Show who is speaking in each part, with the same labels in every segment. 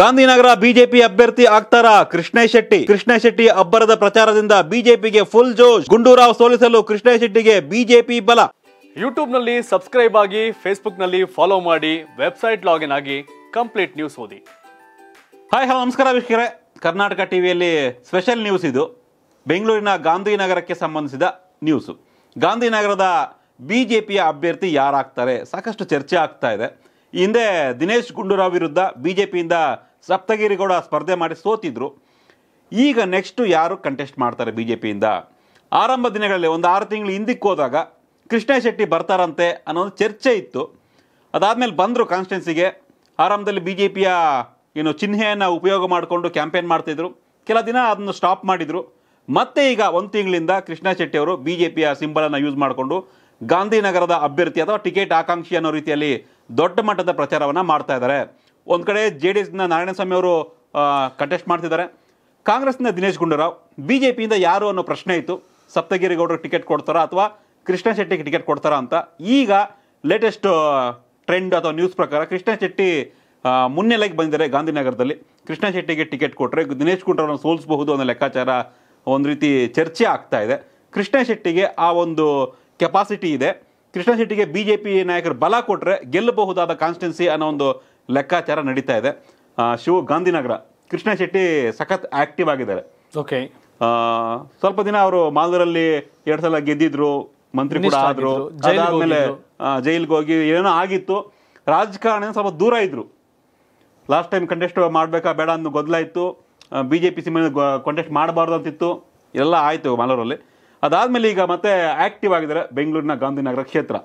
Speaker 1: Gandhinagar BJP ಅಭ್ಯರ್ಥಿ ಆಗ್ತಾರ ಕೃಷ್ಣ ಶೆಟ್ಟಿ ಕೃಷ್ಣ ಶೆಟ್ಟಿ ಅಬ್ಬರದ ಪ್ರಚಾರದಿಂದ ಬಿಜೆಪಿಗೆ ಫುಲ್ ಜೋಶ್ ಗುಂಡೂರಾವ್ ಸೋಲಿಸಲು ಕೃಷ್ಣ ಶೆಟ್ಟಿಗೆ ಬಿಜೆಪಿ ಬಲ
Speaker 2: ಯೂಟ್ಯೂಬ್ನಲ್ಲಿ ಸಬ್ಸ್ಕ್ರೈಬ್ ಆಗಿ ಫೇಸ್ಬುಕ್ನಲ್ಲಿ ಫಾಲೋ ಮಾಡಿ ವೆಬ್ಸೈಟ್ ಲಾಗಿನ್ ಆಗಿ ಕಂಪ್ಲೀಟ್ ನ್ಯೂಸ್ ಓದಿ
Speaker 1: ಹಾಯ್ ಹಲೋ ನಮಸ್ಕಾರ ವೀಕ್ಷಕರೇ ಕರ್ನಾಟಕ ಟಿವಿಯಲ್ಲಿ ಸ್ಪೆಷಲ್ ನ್ಯೂಸ್ ಇದು ಬೆಂಗಳೂರಿನ ಗಾಂಧಿನಗರಕ್ಕೆ ಸಂಬಂಧಿಸಿದ ನ್ಯೂಸ್ ಗಾಂಧಿನಗರದ ಬಿ ಜೆ ಪಿಯ ಅಭ್ಯರ್ಥಿ ಯಾರಾಗ್ತಾರೆ ಸಾಕಷ್ಟು ಚರ್ಚೆ ಆಗ್ತಾ ಇದೆ ಹಿಂದೆ ದಿನೇಶ್ ಗುಂಡೂರಾವ್ ವಿರುದ್ಧ ಬಿ ಜೆ ಪಿಯಿಂದ ಸಪ್ತಗಿರಿಗೌಡ ಸ್ಪರ್ಧೆ ಮಾಡಿ ಸೋತಿದ್ರು ಈಗ ನೆಕ್ಸ್ಟು ಯಾರು ಕಂಟೆಸ್ಟ್ ಮಾಡ್ತಾರೆ ಬಿ ಜೆ ಪಿಯಿಂದ ಆರಂಭ ದಿನಗಳಲ್ಲಿ ಒಂದು ಆರು ತಿಂಗಳು ಹಿಂದಿಕ್ಕೆ ಹೋದಾಗ ಕೃಷ್ಣ ಶೆಟ್ಟಿ ಬರ್ತಾರಂತೆ ಒಂದು ಚರ್ಚೆ ಇತ್ತು ಅದಾದಮೇಲೆ ಬಂದರು ಕಾನ್ಸ್ಟೆನ್ಸಿಗೆ ಆರಂಭದಲ್ಲಿ ಬಿ ಜೆ ಪಿಯ ಏನು ಚಿಹ್ನೆಯನ್ನು ಉಪಯೋಗ ಮಾಡಿಕೊಂಡು ಕ್ಯಾಂಪೇನ್ ಮಾಡ್ತಿದ್ರು ಕೆಲ ದಿನ ಅದನ್ನು ಸ್ಟಾಪ್ ಮಾಡಿದರು ಮತ್ತೆ ಈಗ ಒಂದು ತಿಂಗಳಿಂದ ಕೃಷ್ಣ ಶೆಟ್ಟಿ ಅವರು ಬಿ ಜೆ ಪಿಯ ಸಿಂಬಲನ್ನು ಯೂಸ್ ಮಾಡಿಕೊಂಡು ಗಾಂಧಿನಗರದ ಅಭ್ಯರ್ಥಿ ಅಥವಾ ಟಿಕೆಟ್ ಆಕಾಂಕ್ಷಿ ಅನ್ನೋ ರೀತಿಯಲ್ಲಿ ದೊಡ್ಡ ಮಟ್ಟದ ಪ್ರಚಾರವನ್ನು ಮಾಡ್ತಾ ಇದ್ದಾರೆ ಒಂದು ಕಡೆ ಜೆ ಡಿ ಎಸ್ನ ನಾರಾಯಣಸ್ವಾಮಿ ಅವರು ಕಂಟೆಸ್ಟ್ ಮಾಡ್ತಿದ್ದಾರೆ ಕಾಂಗ್ರೆಸ್ನ ದಿನೇಶ್ ಗುಂಡೂರಾವ್ ಬಿ ಜೆ ಪಿಯಿಂದ ಯಾರು ಅನ್ನೋ ಪ್ರಶ್ನೆ ಇತ್ತು ಸಪ್ತಗಿರಿಗೌಡರಿಗೆ ಟಿಕೆಟ್ ಕೊಡ್ತಾರಾ ಅಥವಾ ಕೃಷ್ಣ ಶೆಟ್ಟಿಗೆ ಟಿಕೆಟ್ ಕೊಡ್ತಾರಾ ಅಂತ ಈಗ ಲೇಟೆಸ್ಟ್ ಟ್ರೆಂಡ್ ಅಥವಾ ನ್ಯೂಸ್ ಪ್ರಕಾರ ಕೃಷ್ಣ ಶೆಟ್ಟಿ ಮುನ್ನೆಲೆಗೆ ಬಂದಿದ್ದಾರೆ ಗಾಂಧಿನಗರದಲ್ಲಿ ಕೃಷ್ಣ ಶೆಟ್ಟಿಗೆ ಟಿಕೆಟ್ ಕೊಟ್ಟರೆ ದಿನೇಶ್ ಗುಂಡೂರಾವ್ನ ಸೋಲಿಸಬಹುದು ಅನ್ನೋ ಲೆಕ್ಕಾಚಾರ ಒಂದು ರೀತಿ ಚರ್ಚೆ ಆಗ್ತಾ ಇದೆ ಕೃಷ್ಣ ಶೆಟ್ಟಿಗೆ ಆ ಒಂದು ಕೆಪಾಸಿಟಿ ಇದೆ ಕೃಷ್ಣ ಶೆಟ್ಟಿಗೆ ಬಿ ಜೆ ಪಿ ನಾಯಕರು ಬಲ ಕೊಟ್ಟರೆ ಗೆಲ್ಲಬಹುದಾದ ಕಾನ್ಸ್ಟೆನ್ಸಿ ಅನ್ನೋ ಒಂದು ಲೆಕ್ಕಾಚಾರ ನಡೀತಾ ಇದೆ ಶಿವ ಗಾಂಧಿನಗರ ಕೃಷ್ಣ ಶೆಟ್ಟಿ ಸಖತ್ ಆಕ್ಟಿವ್ ಆಗಿದ್ದಾರೆ ಓಕೆ ಸ್ವಲ್ಪ ದಿನ ಅವರು ಮಾಲ್ದೂರಲ್ಲಿ ಎರಡು ಸಲ ಗೆದ್ದಿದ್ರು ಮಂತ್ರಿ ಕೂಡ ಆದ್ರು ಅದಾದ್ಮೇಲೆ ಜೈಲ್ಗೆ ಹೋಗಿ ಏನೋ ಆಗಿತ್ತು ರಾಜಕಾರಣ ಸ್ವಲ್ಪ ದೂರ ಇದ್ರು ಲಾಸ್ಟ್ ಟೈಮ್ ಕಂಟೆಸ್ಟ್ ಮಾಡಬೇಕಾ ಬೇಡ ಅನ್ನೋ ಗೊದ್ಲಾಯಿತು ಬಿ ಜೆ ಪಿ ಕಂಟೆಸ್ಟ್ ಮಾಡಬಾರ್ದು ಅಂತಿತ್ತು ಎಲ್ಲ ಆಯ್ತು ಮಾಲೂರಲ್ಲಿ ಅದಾದ್ಮೇಲೆ ಈಗ ಮತ್ತೆ ಆಕ್ಟಿವ್ ಆಗಿದ್ದಾರೆ ಬೆಂಗಳೂರಿನ ಗಾಂಧಿನಗರ ಕ್ಷೇತ್ರ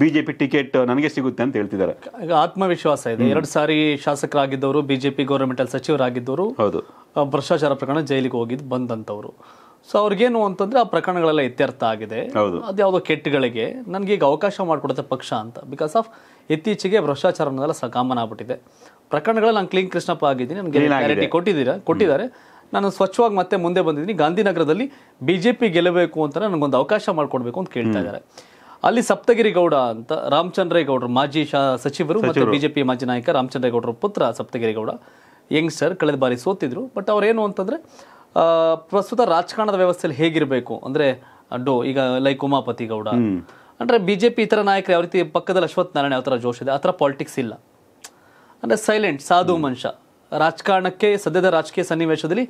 Speaker 1: ಬಿಜೆಪಿ ಟಿಕೆಟ್ ನನಗೆ ಸಿಗುತ್ತೆ ಅಂತ ಹೇಳ್ತಿದ್ದಾರೆ
Speaker 2: ಆತ್ಮವಿಶ್ವಾಸ ಇದೆ ಎರಡು ಸಾರಿ ಶಾಸಕರಾಗಿದ್ದವರು ಬಿಜೆಪಿ ಅಲ್ಲಿ ಸಚಿವರಾಗಿದ್ದವರು ಹೌದು ಭ್ರಷ್ಟಾಚಾರ ಪ್ರಕರಣ ಜೈಲಿಗೆ ಹೋಗಿದ್ದು ಬಂದಂತವ್ರು ಸೊ ಅವ್ರಿಗೇನು ಅಂತಂದ್ರೆ ಆ ಪ್ರಕರಣಗಳೆಲ್ಲ ಇತ್ಯರ್ಥ ಆಗಿದೆ ಅದ್ಯಾವುದೋ ಕೆಟ್ಟಗಳಿಗೆ ನನಗೆ ಈಗ ಅವಕಾಶ ಮಾಡಿಕೊಡುತ್ತೆ ಪಕ್ಷ ಅಂತ ಬಿಕಾಸ್ ಆಫ್ ಇತ್ತೀಚೆಗೆ ಭ್ರಷ್ಟಾಚಾರ ಅನ್ನೋದೆಲ್ಲ ಸಕಾಮನ ಆಗ್ಬಿಟ್ಟಿದೆ ಪ್ರಕರಣಗಳಲ್ಲಿ ನಾನು ಕ್ಲೀನ್ ಕೃಷ್ಣಪ್ಪ ಆಗಿದ್ದೀನಿ ನನಗೆ ಗ್ಯಾರಂಟಿ ಕೊಟ್ಟಿದ್ದೀರಾ ಕೊಟ್ಟಿದ್ದಾರೆ ನಾನು ಸ್ವಚ್ಛವಾಗಿ ಮತ್ತೆ ಮುಂದೆ ಬಂದಿದ್ದೀನಿ ಗಾಂಧಿನಗರದಲ್ಲಿ ಬಿಜೆಪಿ ಗೆಲ್ಲಬೇಕು ಅಂತ ನನಗೊಂದು ಅವಕಾಶ ಮಾಡಿಕೊಡ್ಬೇಕು ಅಂತ ಕೇಳ್ತಾ ಇದ್ದಾರೆ ಅಲ್ಲಿ ಸಪ್ತಗಿರಿಗೌಡ ಅಂತ ರಾಮಚಂದ್ರೇಗೌಡರು ಮಾಜಿ ಸಚಿವರು ಮತ್ತು ಬಿಜೆಪಿ ಮಾಜಿ ನಾಯಕ ರಾಮಚಂದ್ರೇಗೌಡರ ಪುತ್ರ ಸಪ್ತಗಿರಿಗೌಡ ಯಂಗ್ಸ್ಟರ್ ಕಳೆದ ಬಾರಿ ಸೋತಿದ್ರು ಬಟ್ ಅವ್ರೇನು ಅಂತಂದ್ರೆ ಪ್ರಸ್ತುತ ರಾಜಕಾರಣದ ವ್ಯವಸ್ಥೆಯಲ್ಲಿ ಹೇಗಿರಬೇಕು ಅಂದ್ರೆ ಡೋ ಈಗ ಲೈಕ್ ಉಮಾಪತಿ ಗೌಡ ಅಂದ್ರೆ ಬಿಜೆಪಿ ಇತರ ನಾಯಕರು ಯಾವ ರೀತಿ ಪಕ್ಕದಲ್ಲಿ ಅಶ್ವಥ್ ನಾರಾಯಣ ಯಾವ ಥರ ಜೋಶ್ ಇದೆ ಆ ಥರ ಪಾಲಿಟಿಕ್ಸ್ ಇಲ್ಲ ಅಂದ್ರೆ ಸೈಲೆಂಟ್ ಸಾಧು ಮನುಷ್ಯ ರಾಜಕಾರಣಕ್ಕೆ ಸದ್ಯದ ರಾಜಕೀಯ ಸನ್ನಿವೇಶದಲ್ಲಿ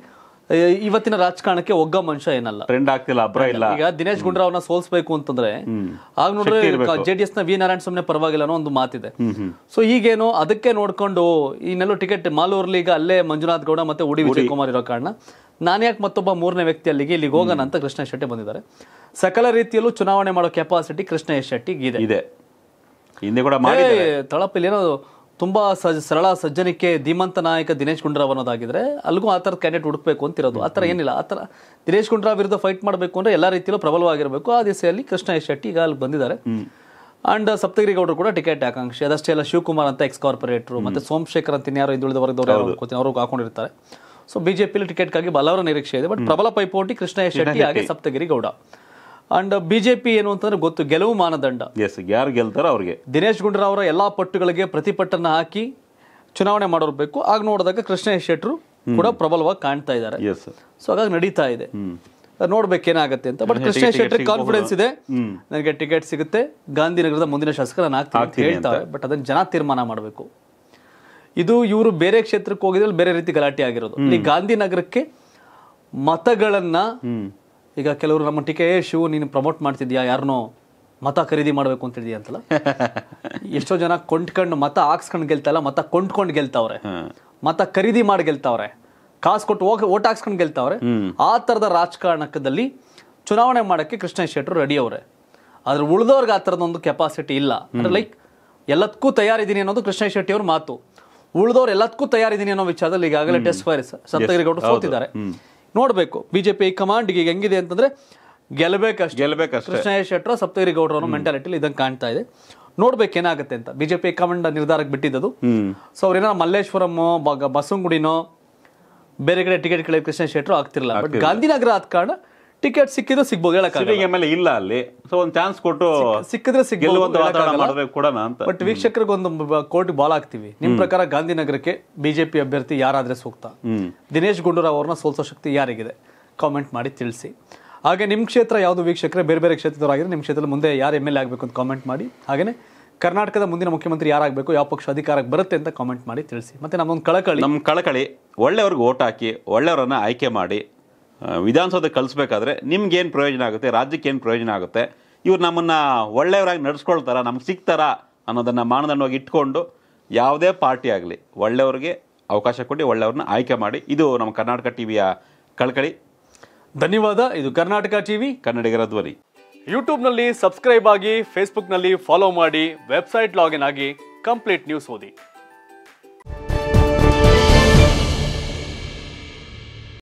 Speaker 2: ಇವತ್ತಿನ ರಾಜಕಾರಣಕ್ಕೆ ಒಗ್ಗ ಮನುಷ್ಯ ಏನಲ್ಲ ಟ್ರೆಂಡ್ ಆಗ್ತಿಲ್ಲ ಇಲ್ಲ ಈಗ ದಿನೇಶ್ ನ ಸೋಲ್ಸ್ಬೇಕು ಅಂತಂದ್ರೆ ಆಗ ನೋಡ್ರೆ ಜೆಡಿಎಸ್ ನ ವಿ ನಾರಾಯಣ ಸ್ವಾಮಿ ಪರವಾಗಿಲ್ಲ ಅನ್ನೋ ಒಂದು ಮಾತಿದೆ ಸೊ ಈಗೇನು ಅದಕ್ಕೆ ನೋಡ್ಕೊಂಡು ಇನ್ನೆಲ್ಲ ಟಿಕೆಟ್ ಮಾಲೂರ್ಲಿ ಈಗ ಅಲ್ಲೇ ಮಂಜುನಾಥ್ ಗೌಡ ಮತ್ತೆ ಉಡಿ ವಿಜಯ್ ಕುಮಾರ್ ಇರೋ ಕಾರಣ ಯಾಕೆ ಮತ್ತೊಬ್ಬ ಮೂರನೇ ವ್ಯಕ್ತಿ ಅಲ್ಲಿಗೆ ಇಲ್ಲಿಗೆ ಹೋಗೋಣ ಅಂತ ಕೃಷ್ಣ ಶೆಟ್ಟಿ ಬಂದಿದ್ದಾರೆ ಸಕಲ ರೀತಿಯಲ್ಲೂ ಚುನಾವಣೆ ಮಾಡೋ ಕೆಪಾಸಿಟಿ ಕೃಷ್ಣೇಶ್ ಶೆಟ್ಟಿ ಇದೆ ಹಿಂದೆ ಕೂಡ ತಳಪಲ್ಲಿ ಏನೋ ತುಂಬ ಸಜ್ ಸರಳ ಸಜ್ಜನಿಕೆ ಧೀಮಂತ ನಾಯಕ ದಿನೇಶ್ ಗುಂಡ್ರಾವ್ ಅನ್ನೋದಾಗಿದ್ರೆ ಅಲ್ಲಿಗೂ ಆ ಥರದ ಕ್ಯಾಂಡಿಡೇಟ್ ಹುಡುಕಬೇಕು ಅಂತಿರೋದು ಆ ಥರ ಏನಿಲ್ಲ ಆ ಥರ ದಿನೇಶ್ ಗುಂಡ್ರಾವ್ ವಿರುದ್ಧ ಫೈಟ್ ಮಾಡಬೇಕು ಅಂದರೆ ಎಲ್ಲ ರೀತಿಯಲ್ಲೂ ಪ್ರಬಲವಾಗಿರಬೇಕು ಆ ದಿಸೆಯಲ್ಲಿ ಕೃಷ್ಣ ಎಸ್ ಶೆಟ್ಟಿ ಈಗ ಅಲ್ಲಿ ಬಂದಿದ್ದಾರೆ ಅಂಡ್ ಸಪ್ತಗಿರಿಗೌಡರು ಕೂಡ ಟಿಕೆಟ್ ಆಕಾಂಕ್ಷಿ ಅದಷ್ಟೇ ಎಲ್ಲ ಶಿವಕುಮಾರ್ ಅಂತ ಎಕ್ಸ್ ಕಾರ್ಪೊರೇಟ್ರು ಮತ್ತು ಸೋಮಶೇಖರ್ ಅಂತ ಇನ್ಯಾರು ಹಿಂದುಳಿದ ವರ್ಗದವರು ಅವರು ಹಾಕೊಂಡಿರ್ತಾರೆ ಸೊ ಬಿಜೆಪಿಯಲ್ಲಿ ಟಿಕೆಟ್ಗಾಗಿ ಬಲವರ ನಿರೀಕ್ಷೆ ಇದೆ ಬಟ್ ಪ್ರಬಲ ಪೈಪೋಟಿ ಕೃಷ್ಣ ಎಸ್ ಶೆಟ್ಟಿ ಹಾಗೆ ಸಪ್ತಗಿರಿ ಗೌಡ ಅಂಡ್ ಬಿಜೆಪಿ ಏನು ಅಂತಂದ್ರೆ ಗೊತ್ತು ಗೆಲುವು ಮಾನದಂಡ ಎಸ್ ಯಾರು ಗೆಲ್ತಾರೋ ಅವ್ರಿಗೆ ದಿನೇಶ್ ಗುಂಡೂರಾವ್ ಅವರ ಎಲ್ಲಾ ಪಟ್ಟುಗಳಿಗೆ ಪ್ರತಿಭಟನೆ ಹಾಕಿ ಚುನಾವಣೆ ಮಾಡಿರ್ಬೇಕು ಆಗ ನೋಡಿದಾಗ ಕೃಷ್ಣ ಶೆಟ್ಟರು ಕೂಡ ಪ್ರಬಲವಾಗಿ ಕಾಣ್ತಾ ಇದ್ದಾರೆ ಸೊ ಹಾಗಾಗಿ ನಡೀತಾ ಇದೆ ನೋಡ್ಬೇಕೇನಾಗತ್ತೆ ಅಂತ ಬಟ್ ಕೃಷ್ಣ ಶೆಟ್ಟಿ ಕಾನ್ಫಿಡೆನ್ಸ್ ಇದೆ ನನಗೆ ಟಿಕೆಟ್ ಸಿಗುತ್ತೆ ಗಾಂಧಿನಗರದ ಮುಂದಿನ ಶಾಸಕ ನಾನು ಆಗ್ತೀನಿ ಹೇಳ್ತಾರೆ ಬಟ್ ಅದನ್ನ ಜನ ತೀರ್ಮಾನ ಮಾಡಬೇಕು ಇದು ಇವರು ಬೇರೆ ಕ್ಷೇತ್ರಕ್ಕೆ ಹೋಗಿದ್ರೆ ಬೇರೆ ರೀತಿ ಗಲಾಟೆ ಆಗಿರೋದು ಗಾಂಧಿನಗರಕ್ಕೆ ಮತಗಳನ್ನ ಈಗ ಕೆಲವರು ನಮ್ಮ ಟಿಕೆ ಶಿವ ನೀನು ಪ್ರಮೋಟ್ ಮಾಡ್ತಿದ್ಯಾ ಯಾರನ್ನೋ ಮತ ಖರೀದಿ ಮಾಡಬೇಕು ಅಂತಿದ್ಯಾ ಅಂತಲ್ಲ ಎಷ್ಟೋ ಜನ ಕೊಂಡ್ಕೊಂಡು ಮತ ಹಾಕ್ಸ್ಕೊಂಡು ಗೆಲ್ತಲ್ಲ ಮತ ಕೊಂಡ್ಕೊಂಡು ಗೆಲ್ತಾವ್ರೆ ಮತ ಖರೀದಿ ಮಾಡಿ ಗೆಲ್ತಾವ್ರೆ ಕಾಸು ಕೊಟ್ಟು ಹೋಗಿ ಓಟ್ ಹಾಕ್ಸ್ಕೊಂಡು ಗೆಲ್ತಾವ್ರೆ ಆ ಥರದ ರಾಜಕಾರಣದಲ್ಲಿ ಚುನಾವಣೆ ಮಾಡೋಕ್ಕೆ ಕೃಷ್ಣ ಶೆಟ್ಟರು ರೆಡಿ ಅವರೇ ಆದ್ರೆ ಉಳಿದವ್ರಿಗೆ ಆ ಒಂದು ಕೆಪಾಸಿಟಿ ಇಲ್ಲ ಅಂದರೆ ಲೈಕ್ ಎಲ್ಲದಕ್ಕೂ ತಯಾರಿದ್ದೀನಿ ಅನ್ನೋದು ಕೃಷ್ಣ ಶೆಟ್ಟಿ ಅವ್ರ ಮಾತು ಉಳಿದವ್ರು ಎಲ್ಲದಕ್ಕೂ ತಯಾರಿದ್ದೀನಿ ಅನ್ನೋ ವಿಚಾರದಲ್ಲಿ ಈಗಾಗಲೇ ಟೆಸ್ಟ್ ಫೈರ್ ಸತ್ತಗಿರಿಗೌಡರು ಸೋತಿದ್ದಾರೆ ನೋಡಬೇಕು ಬಿಜೆಪಿ ಕಮಾಂಡ್ಗೆ ಈಗ ಹೆಂಗಿದೆ ಅಂತಂದ್ರೆ ಗೆಲ್ಲಬೇಕಷ್ಟು ಗೆಲ್ಲಬೇಕಷ್ಟು ಕೃಷ್ಣ ಶೆಟ್ಟರು ಸಪ್ತಗಿರಿ ಗೌಡರ ಅನ್ನೋ ಮೆಂಟಾಲಿಟಿಲಿ ಕಾಣ್ತಾ ಇದೆ ನೋಡ್ಬೇಕು ಏನಾಗುತ್ತೆ ಅಂತ ಬಿಜೆಪಿ ಕಮಾಂಡ್ ನಿರ್ಧಾರಕ್ಕೆ ಬಿಟ್ಟಿದ್ದು ಸೊ ಏನೋ ಮಲ್ಲೇಶ್ವರಂ ಬಸವಂಗುಡಿನೋ ಬೇರೆ ಕಡೆ ಟಿಕೆಟ್ ಕಳೆದ ಕೃಷ್ಣ ಶೆಟ್ಟರು ಆಗ್ತಿರಲ್ಲ ಬಟ್ ಗಾಂಧಿನಗರ ಆದ ಕಾರಣ
Speaker 1: ಟಿಕೆಟ್ ಸಿಕ್ಕಿದ್ರೆ ಸಿಗ್ಬೋದು ಹೇಳಕ್ಕಾಗಲ್ಲ ಇಲ್ಲ ಅಲ್ಲಿ ಸೊ ಒಂದು ಚಾನ್ಸ್ ಕೊಟ್ಟು ಸಿಕ್ಕಿದ್ರೆ ಸಿಗ್ಬೋದು ಬಟ್ ವೀಕ್ಷಕರಿಗೆ
Speaker 2: ಒಂದು ಕೋಟಿ ಬಾಲ್ ಹಾಕ್ತಿವಿ ನಿಮ್ ಪ್ರಕಾರ ಗಾಂಧಿನಗರಕ್ಕೆ ಬಿಜೆಪಿ ಅಭ್ಯರ್ಥಿ ಯಾರಾದ್ರೆ ಸೂಕ್ತ ದಿನೇಶ್ ಗುಂಡೂರಾವ್ ಅವ್ರನ್ನ ಸೋಲ್ಸೋ ಶಕ್ತಿ ಯಾರಿಗಿದೆ ಕಾಮೆಂಟ್ ಮಾಡಿ ತಿಳಿಸಿ ಹಾಗೆ ನಿಮ್ ಕ್ಷೇತ್ರ ಯಾವುದು ವೀಕ್ಷಕರ ಬೇರೆ ಬೇರೆ ಕ್ಷೇತ್ರದವರಾಗಿದ್ರೆ ನಿಮ್ ಕ್ಷೇತ್ರದಲ್ಲಿ ಮುಂದೆ ಯಾರು ಎಮ್ ಎಲ್ ಎ ಆಗಬೇಕು ಅಂತ ಕಾಮೆಂಟ್ ಮಾಡಿ ಹಾಗೇನೆ ಕರ್ನಾಟಕದ ಮುಂದಿನ ಮುಖ್ಯಮಂತ್ರಿ ಯಾರಾಗಬೇಕು ಯಾವ ಪಕ್ಷ ಅಧಿಕಾರಕ್ಕೆ ಬರುತ್ತೆ ಅಂತ ಕಾಮೆಂಟ್ ಮಾಡಿ ತಿಳಿಸಿ ಮತ್ತೆ ನಮ್ಮೊಂದು ಕಳಕಳಿ
Speaker 1: ನಮ್ಮ ಕಳಕಳಿ ಒಳ್ಳೆಯವ್ರಿಗೆ ಓಟ್ ಹಾಕಿ ಒಳ್ಳೆಯವರನ್ನ ಆಯ್ಕೆ ಮಾಡಿ ವಿಧಾನಸೌಧಕ್ಕೆ ಕಲಿಸ್ಬೇಕಾದ್ರೆ ನಿಮ್ಗೇನು ಪ್ರಯೋಜನ ಆಗುತ್ತೆ ರಾಜ್ಯಕ್ಕೆ ಏನು ಪ್ರಯೋಜನ ಆಗುತ್ತೆ ಇವ್ರು ನಮ್ಮನ್ನು ಒಳ್ಳೆಯವರಾಗಿ ನಡೆಸ್ಕೊಳ್ತಾರ ನಮ್ಗೆ ಸಿಗ್ತಾರಾ ಅನ್ನೋದನ್ನು ಮಾನದಂಡವಾಗಿ ಇಟ್ಕೊಂಡು ಯಾವುದೇ ಪಾರ್ಟಿ ಆಗಲಿ ಒಳ್ಳೆಯವ್ರಿಗೆ ಅವಕಾಶ ಕೊಟ್ಟು ಒಳ್ಳೆಯವ್ರನ್ನ ಆಯ್ಕೆ ಮಾಡಿ ಇದು ನಮ್ಮ ಕರ್ನಾಟಕ ಟಿ ವಿಯ ಕಳ್ಕಳಿ ಧನ್ಯವಾದ ಇದು ಕರ್ನಾಟಕ ಟಿ ವಿ ಕನ್ನಡಿಗರ ಧ್ವನಿ ಯೂಟ್ಯೂಬ್ನಲ್ಲಿ ಸಬ್ಸ್ಕ್ರೈಬ್ ಆಗಿ ಫೇಸ್ಬುಕ್ನಲ್ಲಿ ಫಾಲೋ ಮಾಡಿ
Speaker 2: ವೆಬ್ಸೈಟ್ ಲಾಗಿನ್ ಆಗಿ ಕಂಪ್ಲೀಟ್ ನ್ಯೂಸ್ ಓದಿ